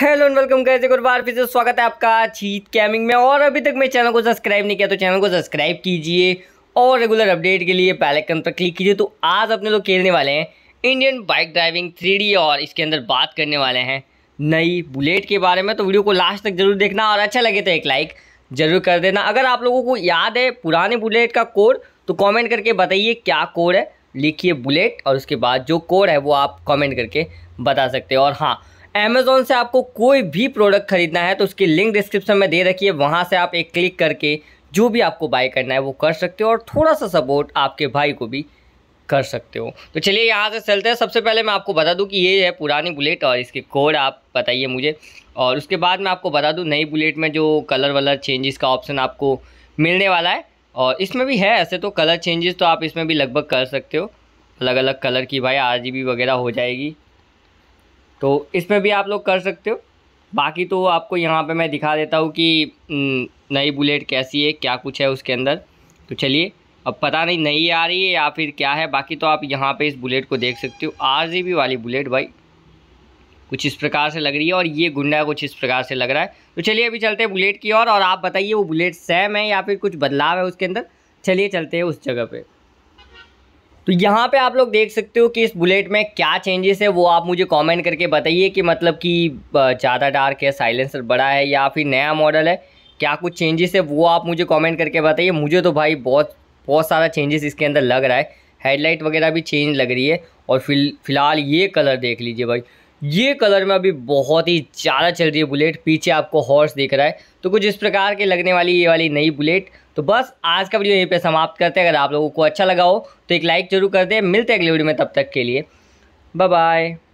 hello and welcome guys एक और बार फिर से स्वागत है आपका चीत कैमिंग में और अभी तक मेरे चैनल को सब्सक्राइब नहीं किया तो चैनल को सब्सक्राइब कीजिए और रेगुलर अपडेट के लिए बेल आइकन पर क्लिक कीजिए तो आज अपने लोग खेलने वाले हैं इंडियन बाइक ड्राइविंग थ्री और इसके अंदर बात करने वाले हैं नई बुलेट के बारे में तो वीडियो को लास्ट तक जरूर देखना और अच्छा लगे तो एक लाइक ज़रूर कर देना अगर आप लोगों को याद है पुराने बुलेट का कोड तो कॉमेंट करके बताइए क्या कोड है लिखिए बुलेट और उसके बाद जो कोड है वो आप कॉमेंट करके बता सकते हो और हाँ अमेजोन से आपको कोई भी प्रोडक्ट खरीदना है तो उसकी लिंक डिस्क्रिप्शन में दे रखी है वहाँ से आप एक क्लिक करके जो भी आपको बाय करना है वो कर सकते हो और थोड़ा सा सपोर्ट आपके भाई को भी कर सकते हो तो चलिए यहाँ से चलते हैं सबसे पहले मैं आपको बता दूँ कि ये है पुरानी बुलेट और इसके कोड आप बताइए मुझे और उसके बाद मैं आपको बता दूँ नई बुलेट में जो कलर वलर चेंजेस का ऑप्शन आपको मिलने वाला है और इसमें भी है ऐसे तो कलर चेंजेस तो आप इसमें भी लगभग कर सकते हो अलग अलग कलर की भाई आर वगैरह हो जाएगी तो इसमें भी आप लोग कर सकते हो बाकी तो आपको यहाँ पे मैं दिखा देता हूँ कि हम्म, नई बुलेट कैसी है क्या कुछ है उसके अंदर तो चलिए अब पता नहीं नई आ रही है या फिर क्या है बाकी तो आप यहाँ पे इस बुलेट को देख सकते हो आर वाली बुलेट भाई कुछ इस प्रकार से लग रही है और ये गुंडा कुछ इस प्रकार से लग रहा है तो चलिए अभी चलते हैं बुलेट की ओर और, और आप बताइए वो बुलेट सेम है या फिर कुछ बदलाव है उसके अंदर चलिए चलते हैं उस जगह पर तो यहाँ पे आप लोग देख सकते हो कि इस बुलेट में क्या चेंजेस है वो आप मुझे कमेंट करके बताइए कि मतलब कि ज़्यादा डार्क है साइलेंसर बड़ा है या फिर नया मॉडल है क्या कुछ चेंजेस है वो आप मुझे कमेंट करके बताइए मुझे तो भाई बहुत बहुत सारा चेंजेस इसके अंदर लग रहा है हेडलाइट वगैरह भी चेंज लग रही है और फिल फिलहाल ये कलर देख लीजिए भाई ये कलर में अभी बहुत ही ज़्यादा चल रही है बुलेट पीछे आपको हॉर्स दिख रहा है तो कुछ इस प्रकार के लगने वाली ये वाली नई बुलेट तो बस आज का वीडियो यहीं पे समाप्त करते हैं अगर आप लोगों को अच्छा लगा हो तो एक लाइक जरूर कर दे मिलते हैं अगले वीडियो में तब तक के लिए बाय बाय